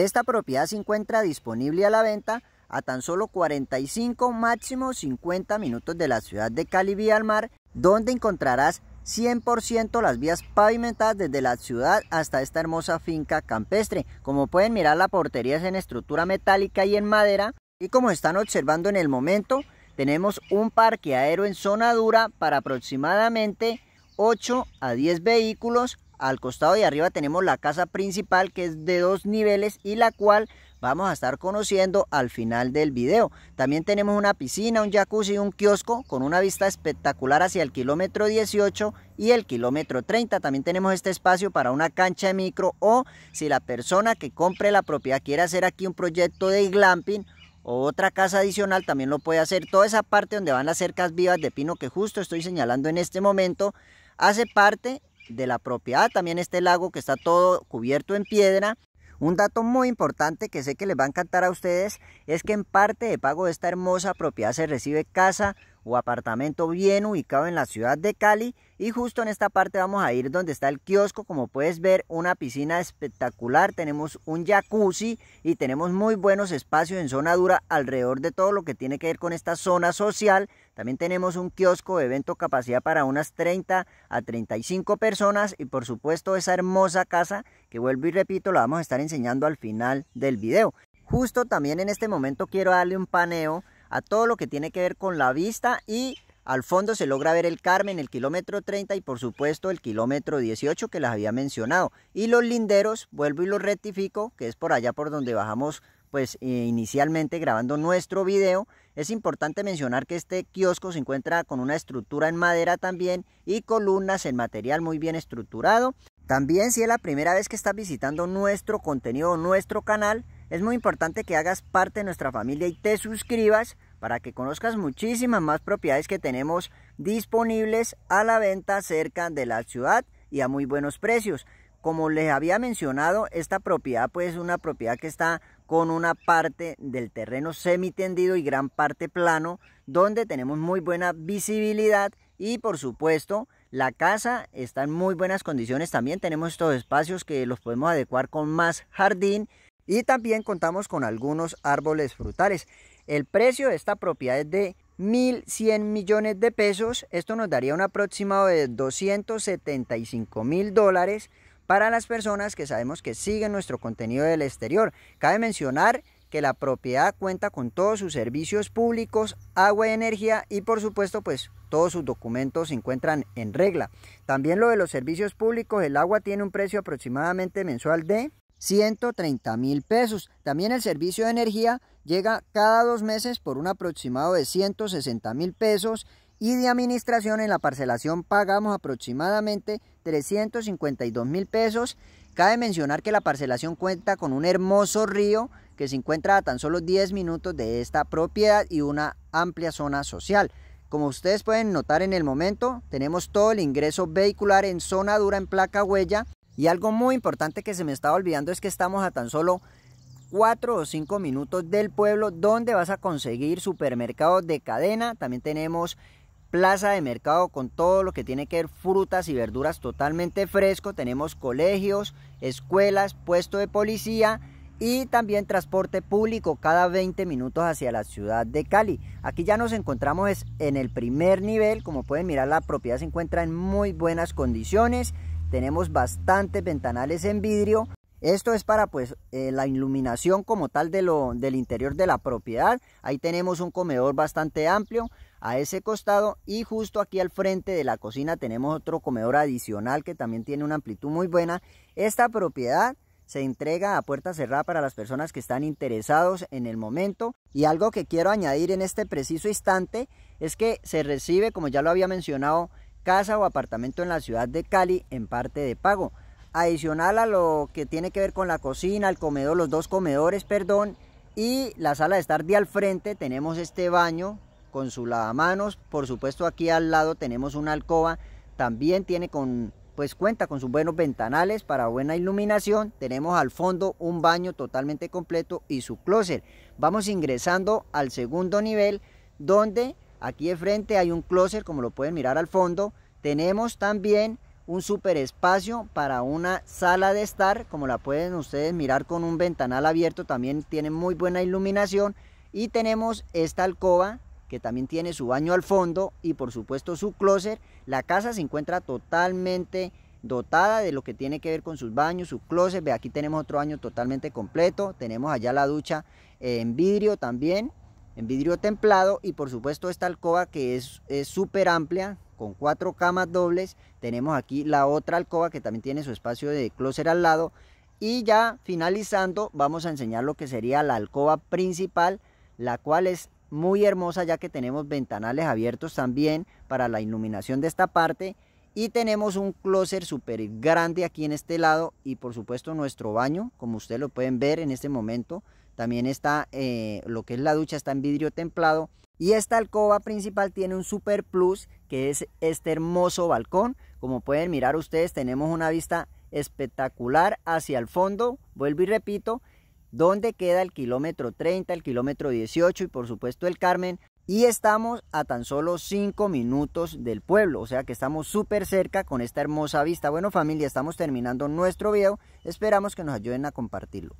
Esta propiedad se encuentra disponible a la venta a tan solo 45 máximo 50 minutos de la ciudad de Cali al Mar, donde encontrarás 100% las vías pavimentadas desde la ciudad hasta esta hermosa finca campestre. Como pueden mirar, la portería es en estructura metálica y en madera. Y como están observando en el momento, tenemos un parque aéreo en zona dura para aproximadamente 8 a 10 vehículos al costado de arriba tenemos la casa principal que es de dos niveles y la cual vamos a estar conociendo al final del video. También tenemos una piscina, un jacuzzi y un kiosco con una vista espectacular hacia el kilómetro 18 y el kilómetro 30. También tenemos este espacio para una cancha de micro o si la persona que compre la propiedad quiere hacer aquí un proyecto de glamping o otra casa adicional también lo puede hacer. Toda esa parte donde van las cercas vivas de pino que justo estoy señalando en este momento hace parte de la propiedad. También este lago que está todo cubierto en piedra. Un dato muy importante que sé que les va a encantar a ustedes es que en parte de pago de esta hermosa propiedad se recibe casa, o apartamento bien ubicado en la ciudad de Cali y justo en esta parte vamos a ir donde está el kiosco como puedes ver una piscina espectacular tenemos un jacuzzi y tenemos muy buenos espacios en zona dura alrededor de todo lo que tiene que ver con esta zona social también tenemos un kiosco de evento capacidad para unas 30 a 35 personas y por supuesto esa hermosa casa que vuelvo y repito la vamos a estar enseñando al final del video justo también en este momento quiero darle un paneo a todo lo que tiene que ver con la vista y al fondo se logra ver el Carmen, el kilómetro 30 y por supuesto el kilómetro 18 que les había mencionado. Y los linderos, vuelvo y los rectifico, que es por allá por donde bajamos pues eh, inicialmente grabando nuestro video. Es importante mencionar que este kiosco se encuentra con una estructura en madera también y columnas en material muy bien estructurado. También si es la primera vez que estás visitando nuestro contenido, nuestro canal, es muy importante que hagas parte de nuestra familia y te suscribas para que conozcas muchísimas más propiedades que tenemos disponibles a la venta cerca de la ciudad y a muy buenos precios. Como les había mencionado, esta propiedad pues es una propiedad que está con una parte del terreno semi tendido y gran parte plano, donde tenemos muy buena visibilidad y por supuesto la casa está en muy buenas condiciones. También tenemos estos espacios que los podemos adecuar con más jardín y también contamos con algunos árboles frutales. El precio de esta propiedad es de 1.100 millones de pesos. Esto nos daría un aproximado de 275 mil dólares para las personas que sabemos que siguen nuestro contenido del exterior. Cabe mencionar que la propiedad cuenta con todos sus servicios públicos, agua y energía y por supuesto pues todos sus documentos se encuentran en regla. También lo de los servicios públicos, el agua tiene un precio aproximadamente mensual de 130 mil pesos. También el servicio de energía llega cada dos meses por un aproximado de 160 mil pesos y de administración en la parcelación pagamos aproximadamente 352 mil pesos. Cabe mencionar que la parcelación cuenta con un hermoso río que se encuentra a tan solo 10 minutos de esta propiedad y una amplia zona social. Como ustedes pueden notar en el momento, tenemos todo el ingreso vehicular en zona dura en placa huella y algo muy importante que se me estaba olvidando es que estamos a tan solo 4 o 5 minutos del pueblo donde vas a conseguir supermercados de cadena. También tenemos plaza de mercado con todo lo que tiene que ver frutas y verduras totalmente fresco. Tenemos colegios, escuelas, puesto de policía y también transporte público cada 20 minutos hacia la ciudad de Cali. Aquí ya nos encontramos en el primer nivel, como pueden mirar la propiedad se encuentra en muy buenas condiciones tenemos bastantes ventanales en vidrio. Esto es para pues eh, la iluminación como tal de lo, del interior de la propiedad. Ahí tenemos un comedor bastante amplio a ese costado y justo aquí al frente de la cocina tenemos otro comedor adicional que también tiene una amplitud muy buena. Esta propiedad se entrega a puerta cerrada para las personas que están interesados en el momento. Y algo que quiero añadir en este preciso instante es que se recibe, como ya lo había mencionado, casa o apartamento en la ciudad de Cali en parte de pago. Adicional a lo que tiene que ver con la cocina, el comedor, los dos comedores, perdón, y la sala de estar de al frente tenemos este baño con su lavamanos, por supuesto aquí al lado tenemos una alcoba, también tiene con pues cuenta con sus buenos ventanales para buena iluminación. Tenemos al fondo un baño totalmente completo y su closet. Vamos ingresando al segundo nivel donde Aquí de frente hay un closet, como lo pueden mirar al fondo. Tenemos también un super espacio para una sala de estar, como la pueden ustedes mirar con un ventanal abierto, también tiene muy buena iluminación. Y tenemos esta alcoba que también tiene su baño al fondo y por supuesto su closet. La casa se encuentra totalmente dotada de lo que tiene que ver con sus baños, su closet. Ve, aquí tenemos otro baño totalmente completo. Tenemos allá la ducha eh, en vidrio también en vidrio templado y por supuesto esta alcoba que es súper amplia con cuatro camas dobles tenemos aquí la otra alcoba que también tiene su espacio de closet al lado y ya finalizando vamos a enseñar lo que sería la alcoba principal la cual es muy hermosa ya que tenemos ventanales abiertos también para la iluminación de esta parte y tenemos un closet súper grande aquí en este lado y por supuesto nuestro baño como ustedes lo pueden ver en este momento también está eh, lo que es la ducha, está en vidrio templado. Y esta alcoba principal tiene un super plus que es este hermoso balcón. Como pueden mirar ustedes, tenemos una vista espectacular hacia el fondo, vuelvo y repito, donde queda el kilómetro 30, el kilómetro 18 y por supuesto el Carmen. Y estamos a tan solo 5 minutos del pueblo, o sea que estamos súper cerca con esta hermosa vista. Bueno familia, estamos terminando nuestro video, esperamos que nos ayuden a compartirlo.